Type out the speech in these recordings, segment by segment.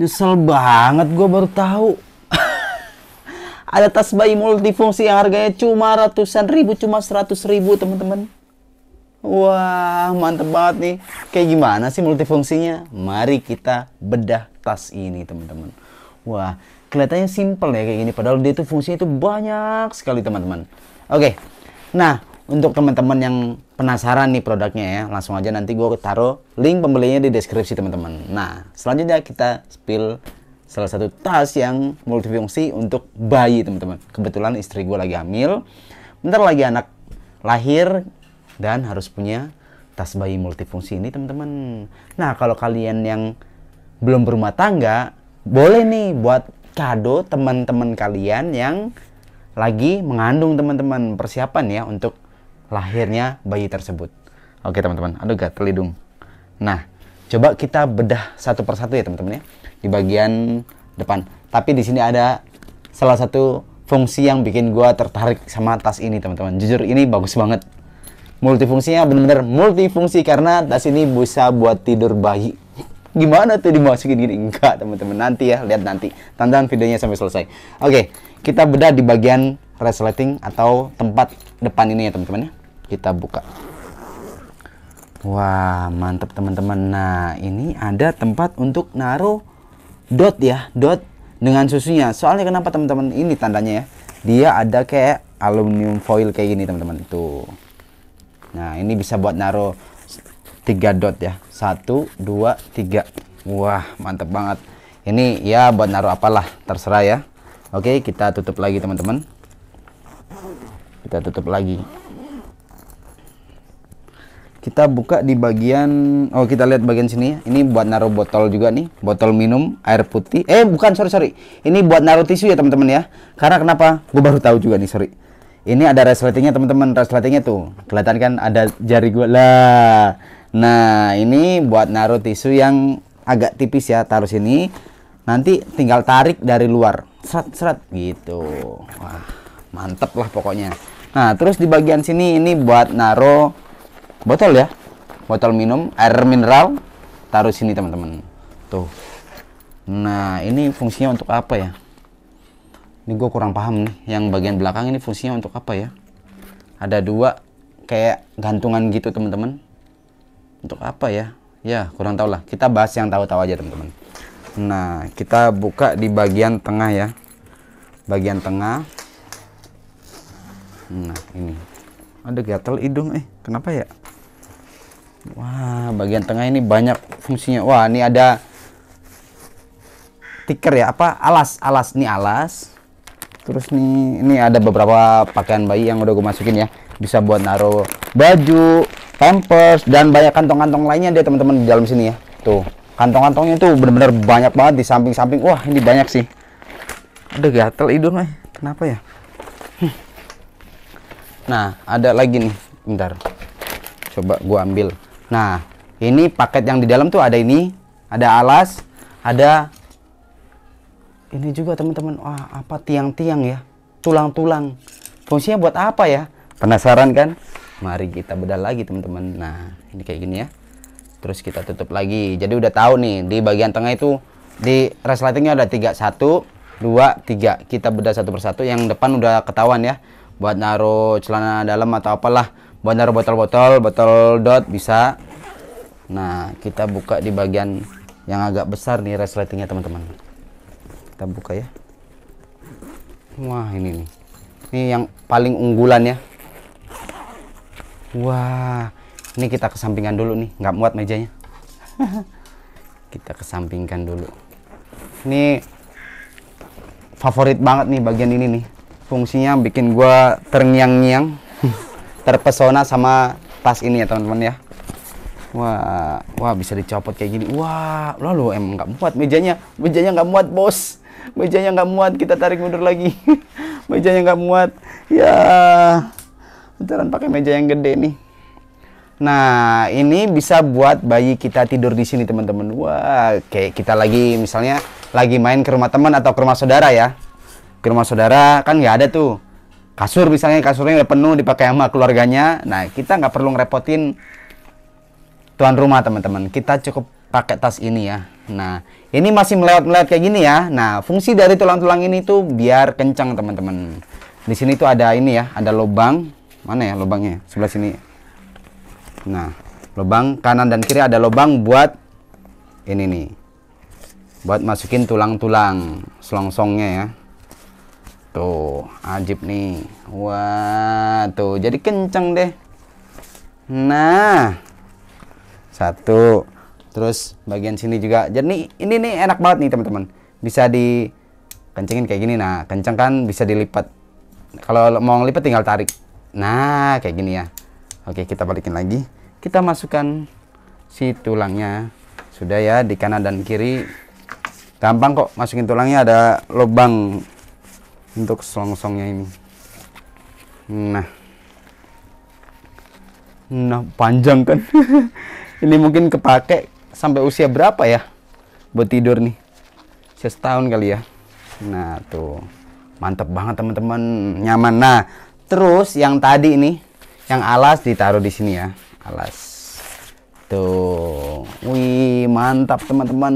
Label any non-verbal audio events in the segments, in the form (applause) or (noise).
Nyesel banget gue baru tahu. (laughs) Ada tas bayi multifungsi yang harganya cuma ratusan ribu, cuma seratus ribu teman-teman. Wah, mantep banget nih. Kayak gimana sih multifungsinya? Mari kita bedah tas ini, teman-teman. Wah, kelihatannya simple ya kayak gini. Padahal dia itu fungsinya itu banyak sekali, teman-teman. Oke, nah untuk teman-teman yang penasaran nih produknya ya, langsung aja nanti gue taruh link pembelinya di deskripsi teman-teman. Nah, selanjutnya kita spill salah satu tas yang multifungsi untuk bayi teman-teman. Kebetulan istri gue lagi hamil, bentar lagi anak lahir dan harus punya tas bayi multifungsi ini teman-teman. Nah, kalau kalian yang belum berumah tangga, boleh nih buat kado teman-teman kalian yang lagi mengandung teman-teman persiapan ya untuk lahirnya bayi tersebut. Oke teman-teman, aduh gatel hidung. Nah, coba kita bedah satu persatu ya teman-teman ya di bagian depan. Tapi di sini ada salah satu fungsi yang bikin gue tertarik sama tas ini teman-teman. Jujur ini bagus banget. Multifungsinya bener-bener multifungsi karena tas ini bisa buat tidur bayi. Gimana tuh dimasukin gini? Enggak teman-teman nanti ya lihat nanti. Tonton videonya sampai selesai. Oke, kita bedah di bagian resleting atau tempat depan ini ya teman-teman ya kita buka wah mantap teman-teman nah ini ada tempat untuk naruh dot ya dot dengan susunya soalnya kenapa teman-teman ini tandanya ya dia ada kayak aluminium foil kayak gini teman-teman tuh nah ini bisa buat naruh tiga dot ya satu dua tiga wah mantep banget ini ya buat naruh apalah terserah ya Oke kita tutup lagi teman-teman kita tutup lagi kita buka di bagian oh kita lihat bagian sini ya. ini buat naruh botol juga nih botol minum air putih eh bukan sorry sorry ini buat naruh tisu ya teman-teman ya karena kenapa gue baru tahu juga nih sorry ini ada resletingnya teman-teman resletingnya tuh kelihatan kan ada jari gue lah nah ini buat naruh tisu yang agak tipis ya taruh sini nanti tinggal tarik dari luar serat serat gitu wah mantep lah pokoknya nah terus di bagian sini ini buat naruh botol ya botol minum air mineral taruh sini teman-teman tuh nah ini fungsinya untuk apa ya ini gue kurang paham nih yang bagian belakang ini fungsinya untuk apa ya ada dua kayak gantungan gitu teman-teman untuk apa ya ya kurang tahu lah kita bahas yang tahu-tahu aja teman-teman nah kita buka di bagian tengah ya bagian tengah nah ini ada gatel hidung eh kenapa ya Wah, bagian tengah ini banyak fungsinya. Wah, ini ada tiker ya, apa alas, alas nih alas. Terus nih ini ada beberapa pakaian bayi yang udah gue masukin ya. Bisa buat naruh baju, pampers dan banyak kantong-kantong lainnya deh teman-teman di dalam sini ya. Tuh, kantong-kantongnya tuh bener-bener banyak banget di samping-samping. Wah, ini banyak sih. Aduh, gatel hidung nih. Eh. Kenapa ya? Hm. Nah, ada lagi nih. Bentar. Coba gue ambil. Nah, ini paket yang di dalam tuh ada ini, ada alas, ada ini juga teman-teman. Wah, apa tiang-tiang ya? Tulang-tulang. Fungsinya buat apa ya? Penasaran kan? Mari kita bedah lagi teman-teman. Nah, ini kayak gini ya. Terus kita tutup lagi. Jadi udah tahu nih di bagian tengah itu di resletingnya ada tiga satu dua tiga kita bedah satu persatu yang depan udah ketahuan ya buat naruh celana dalam atau apalah buat botol-botol botol dot bisa nah kita buka di bagian yang agak besar nih resletingnya teman-teman kita buka ya wah ini nih ini yang paling unggulan ya wah ini kita kesampingkan dulu nih nggak muat mejanya (laughs) kita kesampingkan dulu ini favorit banget nih bagian ini nih fungsinya bikin gua terngiang-ngiang (laughs) terpesona sama tas ini ya teman-teman ya wah wah bisa dicopot kayak gini wah lalu emang nggak muat mejanya mejanya nggak muat bos mejanya nggak muat kita tarik mundur lagi (laughs) mejanya nggak muat ya beneran pakai meja yang gede nih nah ini bisa buat bayi kita tidur di sini teman-teman wah kayak kita lagi misalnya lagi main ke rumah teman atau ke rumah saudara ya ke rumah saudara kan nggak ada tuh kasur misalnya kasurnya udah penuh dipakai sama keluarganya nah kita nggak perlu ngerepotin tuan rumah teman-teman kita cukup pakai tas ini ya nah ini masih melewat-melewat kayak gini ya nah fungsi dari tulang-tulang ini tuh biar kencang teman-teman di sini tuh ada ini ya ada lubang mana ya lubangnya sebelah sini nah lubang kanan dan kiri ada lubang buat ini nih buat masukin tulang-tulang selongsongnya ya Tuh, ajib nih. Wah, tuh jadi kenceng deh. Nah, satu. Terus bagian sini juga. Jadi ini nih enak banget nih teman-teman. Bisa di kencengin kayak gini. Nah, kenceng kan bisa dilipat. Kalau mau ngelipat tinggal tarik. Nah, kayak gini ya. Oke, kita balikin lagi. Kita masukkan si tulangnya. Sudah ya di kanan dan kiri. Gampang kok masukin tulangnya ada lubang untuk selongsongnya ini nah nah panjang kan (laughs) ini mungkin kepake sampai usia berapa ya buat tidur nih usia setahun kali ya nah tuh mantep banget teman-teman nyaman nah terus yang tadi ini yang alas ditaruh di sini ya alas Tuh, gitu. wih mantap teman-teman.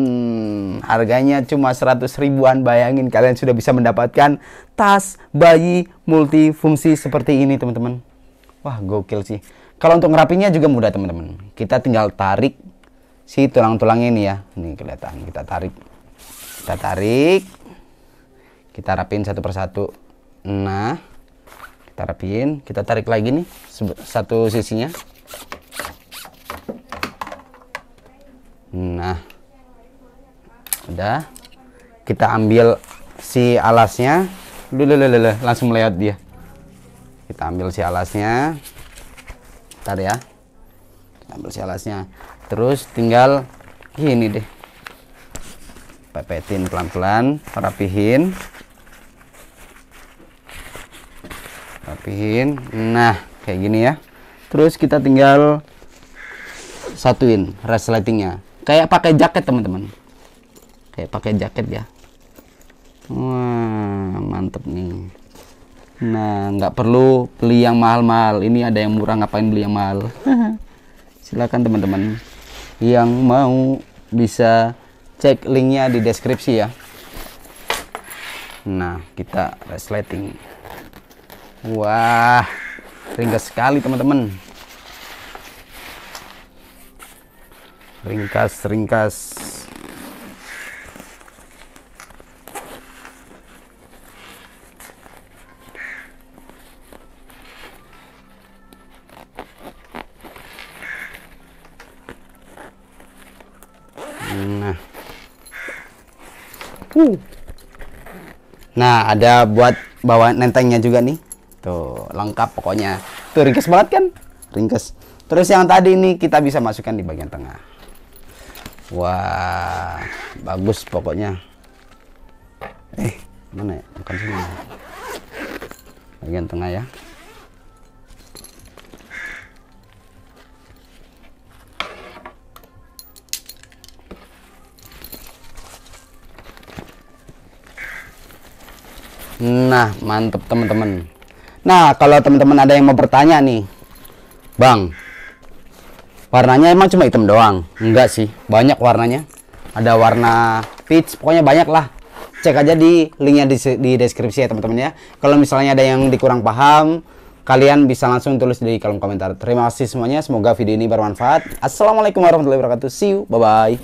Harganya cuma 100 ribuan, bayangin kalian sudah bisa mendapatkan tas bayi multifungsi seperti ini teman-teman. Wah gokil sih. Kalau untuk ngerapinya juga mudah teman-teman. Kita tinggal tarik si tulang tulang ini ya. Ini kelihatan, kita tarik. Kita tarik. Kita rapin satu persatu. Nah, kita rapin, kita tarik lagi nih satu sisinya nah udah kita ambil si alasnya lulululul langsung melihat dia kita ambil si alasnya ntar ya kita ambil si alasnya terus tinggal gini deh pepetin pelan-pelan rapihin rapihin nah kayak gini ya terus kita tinggal satuin resletingnya kayak pakai jaket teman-teman kayak pakai jaket ya wah mantep nih nah nggak perlu beli yang mahal-mahal ini ada yang murah ngapain beli yang mahal (laughs) silakan teman-teman yang mau bisa cek linknya di deskripsi ya nah kita resleting wah ringkas sekali teman-teman ringkas ringkas nah uh. nah ada buat bawa nentengnya juga nih tuh lengkap pokoknya tuh ringkas banget kan ringkas terus yang tadi ini kita bisa masukkan di bagian tengah Wah, bagus pokoknya. Eh, mana ya? Bukan sini. Bagian tengah ya. Nah, mantep teman-teman. Nah, kalau teman-teman ada yang mau bertanya nih, Bang, warnanya emang cuma hitam doang enggak sih banyak warnanya ada warna peach pokoknya banyak lah cek aja di linknya di, di deskripsi ya teman-teman ya kalau misalnya ada yang dikurang paham kalian bisa langsung tulis di kolom komentar terima kasih semuanya semoga video ini bermanfaat assalamualaikum warahmatullahi wabarakatuh see you bye bye